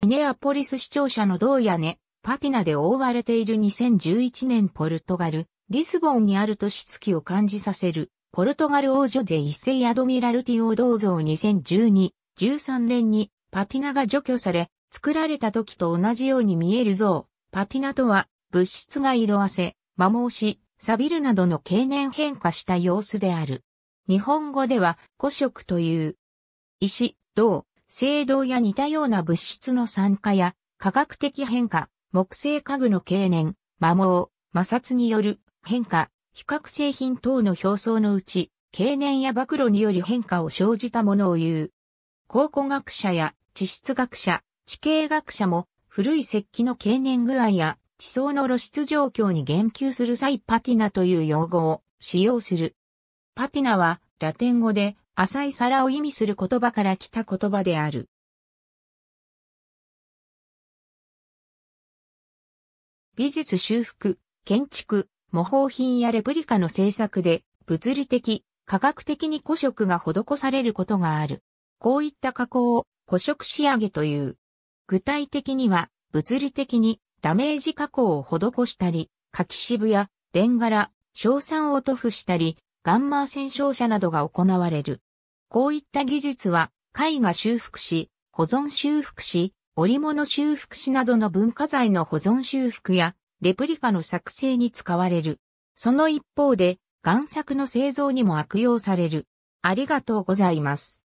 ミネアポリス市庁舎の銅屋根、パティナで覆われている2011年ポルトガル、リスボンにある都市月を感じさせる、ポルトガル王女で一世アドミラルティ王銅像2012、13年にパティナが除去され、作られた時と同じように見える像、パティナとは、物質が色あせ、摩耗し、錆びるなどの経年変化した様子である。日本語では古色という。石、銅、制銅や似たような物質の酸化や、化学的変化、木製家具の経年、摩耗、摩擦による変化、比較製品等の表層のうち、経年や暴露により変化を生じたものを言う。考古学者や地質学者、地形学者も古い石器の経年具合や地層の露出状況に言及する際パティナという用語を使用する。パティナはラテン語で浅い皿を意味する言葉から来た言葉である。美術修復、建築、模倣品やレプリカの制作で、物理的、科学的に古色が施されることがある。こういった加工を古色仕上げという。具体的には、物理的にダメージ加工を施したり、柿渋や、レンガラ、硝酸を塗布したり、ガンマー戦浄者などが行われる。こういった技術は、絵画修復師、保存修復師、織物修復師などの文化財の保存修復や、レプリカの作成に使われる。その一方で、贋作の製造にも悪用される。ありがとうございます。